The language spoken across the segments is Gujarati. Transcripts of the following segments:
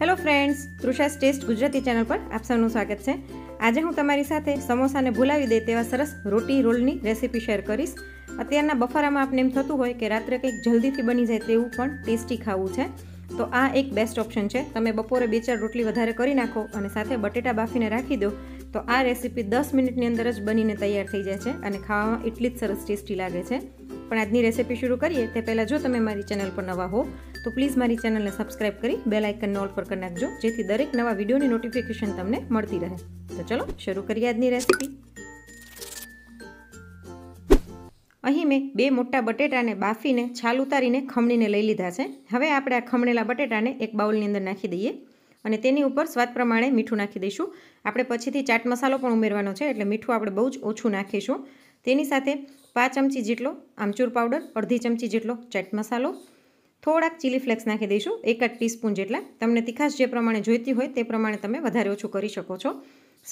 hello friends Trusha's taste Gujarati channel પર આપ સૌનું સ્વાગત છે આજે હું તમારી સાથે સમોસાને ભૂલાવી દે તેવા સરસ રોટી રોલની રેસીપી શેર કરીશ અત્યારના બફારામાં આપને એમ થતું હોય કે રાત્રે કંઈક જલ્દીથી બની જાય તેવું પણ ટેસ્ટી ખાવું છે તો આ એક બેસ્ટ ઓપ્શન છે તમે બપોરે બે ચાર રોટલી વધારે કરી નાખો અને સાથે બટેટા બાફીને રાખી દો તો આ રેસિપી દસ મિનિટની અંદર જ બનીને તૈયાર થઈ જાય છે અને ખાવામાં એટલી જ સરસ ટેસ્ટી લાગે છે પણ આજની રેસિપી શરૂ કરીએ તે પહેલાં જો તમે મારી ચેનલ પર નવા હો તો પ્લીઝ મારી ચેનલને સબસ્ક્રાઈબ કરી બેલ આઇકનને ઓલ પર કરી નાખજો જેથી દરેક નવા વિડીયોની નોટિફિકેશન તમને મળતી રહે તો ચલો શરૂ કરીએ આજની રેસીપી અહીં મેં બે મોટા બટેટાને બાફીને છાલ ઉતારીને ખમણીને લઈ લીધા છે હવે આપણે આ ખમણેલા બટેટાને એક બાઉલની અંદર નાખી દઈએ અને તેની ઉપર સ્વાદ પ્રમાણે મીઠું નાખી દઈશું આપણે પછીથી ચાટ મસાલો પણ ઉમેરવાનો છે એટલે મીઠું આપણે બહુ જ ઓછું નાખીશું તેની સાથે પાંચ ચમચી જેટલો આમચૂર પાવડર અડધી ચમચી જેટલો ચાટ મસાલો થોડાક ચીલી ફ્લેક્સ નાખી દઈશું એકાદ ટીસ્પૂન જેટલા તમને તીખાશ જે પ્રમાણે જોઈતી હોય તે પ્રમાણે તમે વધારે ઓછું કરી શકો છો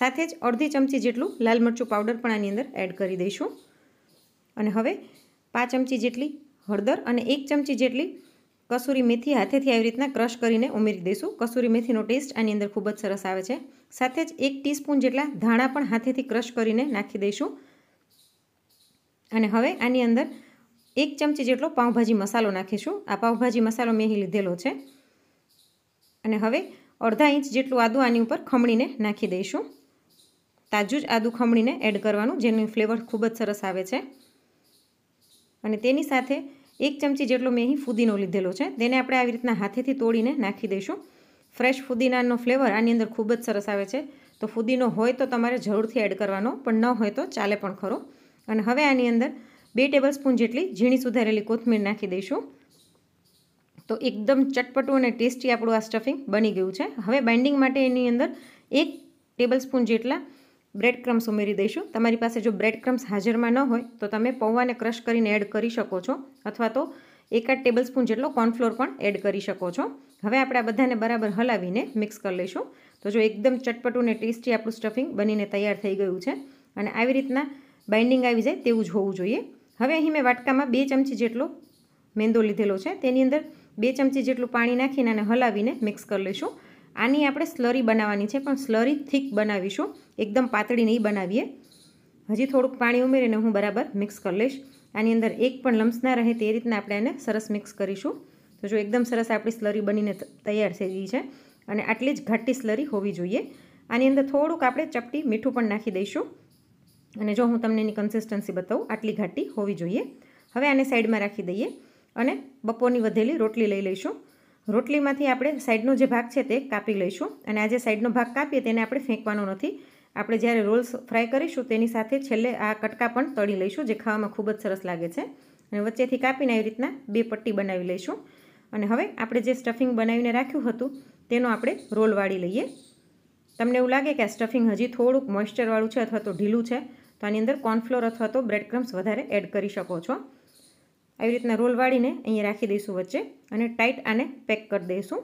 સાથે જ અડધી ચમચી જેટલું લાલ મરચું પાવડર પણ આની અંદર એડ કરી દઈશું અને હવે પાંચ ચમચી જેટલી હળદર અને એક ચમચી જેટલી કસૂરી મેથી હાથેથી આવી રીતના ક્રશ કરીને ઉમેરી દઈશું કસૂરી મેથીનો ટેસ્ટ આની અંદર ખૂબ જ સરસ આવે છે સાથે જ એક ટીસ્પૂન જેટલા ધાણા પણ હાથેથી ક્રશ કરીને નાખી દઈશું અને હવે આની અંદર એક ચમચી જેટલો પાઉંભાજી મસાલો નાખીશું આ પાઉંભાજી મસાલો મેં અહીં લીધેલો છે અને હવે અડધા ઇંચ જેટલું આદું આની ઉપર ખમણીને નાખી દઈશું તાજું જ આદું ખમણીને એડ કરવાનું જેનું ફ્લેવર ખૂબ જ સરસ આવે છે અને તેની સાથે એક ચમચી જેટલો મેં અહીં ફુદીનો લીધેલો છે તેને આપણે આવી રીતના હાથેથી તોડીને નાખી દઈશું ફ્રેશ ફુદીનાનો ફ્લેવર આની અંદર ખૂબ જ સરસ આવે છે તો ફુદીનો હોય તો તમારે જરૂરથી એડ કરવાનો પણ ન હોય તો ચાલે પણ ખરો અને હવે આની અંદર બે ટેબલ સ્પૂન જેટલી ઝીણી સુધારેલી કોથમીર નાખી દઈશું તો એકદમ ચટપટું અને ટેસ્ટી આપણું આ સ્ટફિંગ બની ગયું છે હવે બાઇન્ડિંગ માટે એની અંદર એક ટેબલ સ્પૂન જેટલા બ્રેડ ક્રમ્સ ઉમેરી દઈશું તમારી પાસે જો બ્રેડ ક્રમ્સ હાજરમાં ન હોય તો તમે પૌવાને ક્રશ કરીને એડ કરી શકો છો અથવા તો એકાદ ટેબલ સ્પૂન જેટલો કોર્નફ્લોર પણ એડ કરી શકો છો હવે આપણે આ બધાને બરાબર હલાવીને મિક્સ કરી લઈશું તો જો એકદમ ચટપટું અને ટેસ્ટી આપણું સ્ટફિંગ બનીને તૈયાર થઈ ગયું છે અને આવી રીતના બાઇન્ડિંગ આવી જાય તેવું જ હોવું જોઈએ હવે અહીં મેં વાટકામાં બે ચમચી જેટલો મેંદો લીધેલો છે તેની અંદર બે ચમચી જેટલું પાણી નાખીને અને હલાવીને મિક્સ કરી લઈશું આની આપણે સ્લરી બનાવવાની છે પણ સ્લરી થીક બનાવીશું એકદમ પાતળી નહીં બનાવીએ હજી થોડુંક પાણી ઉમેરીને હું બરાબર મિક્સ કરી લઈશ આની અંદર એક પણ લમ્સ ના રહે તે રીતના આપણે એને સરસ મિક્સ કરીશું તો જો એકદમ સરસ આપણી સ્લરી બનીને તૈયાર થઈ ગઈ છે અને આટલી જ ઘાટી સ્લરી હોવી જોઈએ આની અંદર થોડુંક આપણે ચપટી મીઠું પણ નાખી દઈશું અને જો હું તમને એની કન્સિસ્ટન્સી બતાવું આટલી ઘાટી હોવી જોઈએ હવે આને સાઈડમાં રાખી દઈએ અને બપોરની વધેલી રોટલી લઈ લઈશું રોટલીમાંથી આપણે સાઈડનો જે ભાગ છે તે કાપી લઈશું અને આ જે સાઈડનો ભાગ કાપીએ તેને આપણે ફેંકવાનો નથી આપણે જ્યારે રોલ્સ ફ્રાય કરીશું તેની સાથે છેલ્લે આ કટકા પણ તળી લઈશું જે ખાવામાં ખૂબ જ સરસ લાગે છે અને વચ્ચેથી કાપીને આવી રીતના બે પટ્ટી બનાવી લઈશું અને હવે આપણે જે સ્ટફિંગ બનાવીને રાખ્યું હતું તેનો આપણે રોલ વાળી લઈએ તમને એવું લાગે કે આ સ્ટફિંગ હજી થોડુંક મોઇસ્ચરવાળું છે અથવા તો ઢીલું છે તો આની અંદર કોર્નફ્લોર અથવા તો બ્રેડ ક્રમ્સ વધારે એડ કરી શકો છો આવી રીતના રોલ વાળીને અહીંયા રાખી દઈશું વચ્ચે અને ટાઈટ આને પેક કરી દઈશું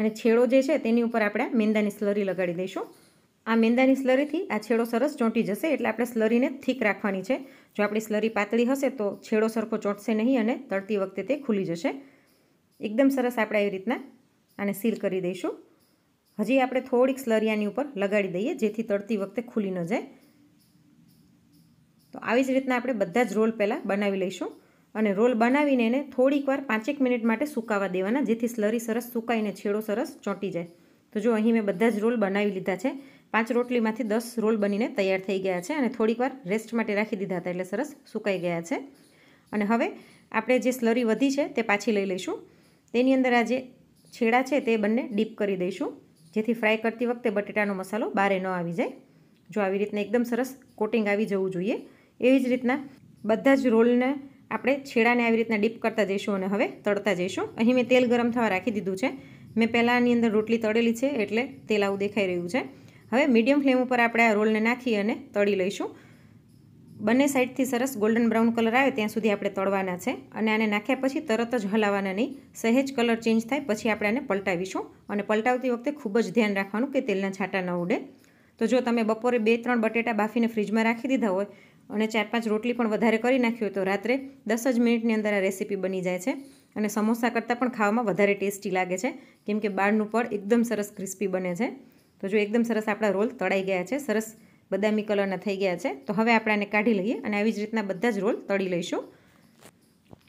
અને છેડો જે છે તેની ઉપર આપણે મેંદાની સ્લરી લગાડી દઈશું આ મેંદાની સ્લરીથી આ છેડો સરસ ચોંટી જશે એટલે આપણે સ્લરીને થીક રાખવાની છે જો આપણી સ્લરી પાતળી હશે તો છેડો સરખો ચોંટશે નહીં અને તળતી વખતે તે ખુલી જશે એકદમ સરસ આપણે આવી રીતના આને સીલ કરી દઈશું હજી આપણે થોડીક સ્લરિયાની ઉપર લગાડી દઈએ જેથી તળતી વખતે ખુલી ન જાય તો આવી જ રીતના આપણે બધા જ રોલ પહેલાં બનાવી લઈશું અને રોલ બનાવીને એને થોડીક વાર પાંચેક મિનિટ માટે સુકાવા દેવાના જેથી સ્લરી સરસ સુકાઈને છેડો સરસ ચોંટી જાય તો જો અહીં મેં બધા જ રોલ બનાવી લીધા છે પાંચ રોટલીમાંથી દસ રોલ બનીને તૈયાર થઈ ગયા છે અને થોડીક વાર રેસ્ટ માટે રાખી દીધા હતા એટલે સરસ સુકાઈ ગયા છે અને હવે આપણે જે સ્લરી વધી છે તે પાછી લઈ લઈશું તેની અંદર આ જે છેડા છે તે બંને ડીપ કરી દઈશું જેથી ફ્રાય કરતી વખતે બટેટાનો મસાલો બારે ન આવી જાય જો આવી રીતના એકદમ સરસ કોટિંગ આવી જવું જોઈએ એવી જ રીતના બધા જ રોલને આપણે છેડાને આવી રીતના ડીપ કરતા જઈશું અને હવે તળતા જઈશું અહીં મેં તેલ ગરમ થવા રાખી દીધું છે મેં પહેલાં આની અંદર રોટલી તળેલી છે એટલે તેલ આવું દેખાઈ રહ્યું છે હવે મીડિયમ ફ્લેમ ઉપર આપણે આ રોલને નાખી અને તળી લઈશું બંને સાઈડથી સરસ ગોલ્ડન બ્રાઉન કલર આવે ત્યાં સુધી આપણે તળવાના છે અને આને નાખ્યા પછી તરત જ હલાવવાના નહીં સહેજ કલર ચેન્જ થાય પછી આપણે આને પલટાવીશું અને પલટાવતી વખતે ખૂબ જ ધ્યાન રાખવાનું કે તેલના છાંટા ન ઉડે તો જો તમે બપોરે બે ત્રણ બટેટા બાફીને ફ્રીજમાં રાખી દીધા હોય અને ચાર પાંચ રોટલી પણ વધારે કરી નાખી હોય તો રાત્રે દસ જ મિનિટની અંદર આ રેસીપી બની જાય છે અને સમોસા કરતાં પણ ખાવામાં વધારે ટેસ્ટી લાગે છે કેમ કે બાળનું પડ એકદમ સરસ ક્રિસ્પી બને છે તો જો એકદમ સરસ આપણા રોલ તળાઈ ગયા છે સરસ બદામી કલરના થઈ ગયા છે તો હવે આપણે આને કાઢી લઈએ અને આવી જ રીતના બધા જ રોલ તળી લઈશું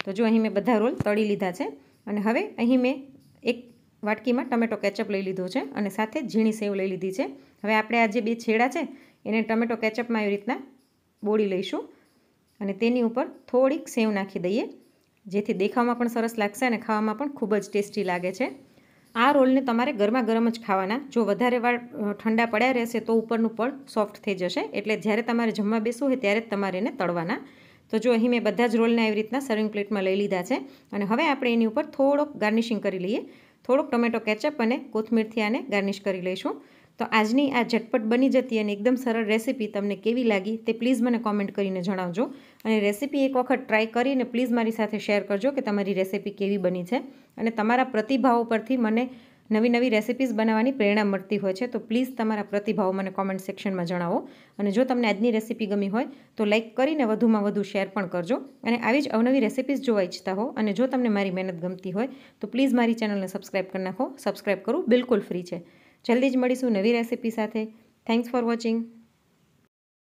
તો જો અહીં મેં બધા રોલ તળી લીધા છે અને હવે અહીં મેં એક વાટકીમાં ટમેટો કેચઅપ લઈ લીધો છે અને સાથે ઝીણી સેવ લઈ લીધી છે હવે આપણે આ જે બે છેડા છે એને ટમેટો કેચઅપમાં એવી રીતના બોળી લઈશું અને તેની ઉપર થોડીક સેવ નાખી દઈએ જેથી દેખાવમાં પણ સરસ લાગશે અને ખાવામાં પણ ખૂબ જ ટેસ્ટી લાગે છે આ રોલને તમારે ગરમા ગરમ જ ખાવાના જો વધારે વાળ ઠંડા પડ્યા રહેશે તો ઉપરનું પળ સોફ્ટ થઈ જશે એટલે જ્યારે તમારે જમવા બેસવું હોય ત્યારે જ તમારે એને તળવાના તો જો અહીં મેં બધા જ રોલને આવી રીતના સર્વિંગ પ્લેટમાં લઈ લીધા છે અને હવે આપણે એની ઉપર થોડોક ગાર્નિશિંગ કરી લઈએ થોડોક ટમેટો કેચઅપ અને કોથમીરથી આને ગાર્નિશ કરી લઈશું તો આજની આ ઝટપટ બની જતી અને એકદમ સરળ રેસીપી તમને કેવી લાગી તે પ્લીઝ મને કોમેન્ટ કરીને જણાવજો અને રેસીપી એક વખત ટ્રાય કરીને પ્લીઝ મારી સાથે શેર કરજો કે તમારી રેસીપી કેવી બની છે અને તમારા પ્રતિભાવો પરથી મને નવી નવી રેસિપીઝ બનાવવાની પ્રેરણા મળતી હોય છે તો પ્લીઝ તમારા પ્રતિભાવો મને કોમેન્ટ સેક્શનમાં જણાવો અને જો તમને આજની રેસીપી ગમી હોય તો લાઇક કરીને વધુમાં વધુ શેર પણ કરજો અને આવી જ અવનવી રેસીપીઝ જોવા ઈચ્છતા હો અને જો તમને મારી મહેનત ગમતી હોય તો પ્લીઝ મારી ચેનલને સબસ્ક્રાઇબ કરી નાખો સબસ્ક્રાઇબ કરવું બિલકુલ ફ્રી છે જલ્દી જ મળીશું નવી રેસીપી સાથે થેન્ક્સ ફોર વોચિંગ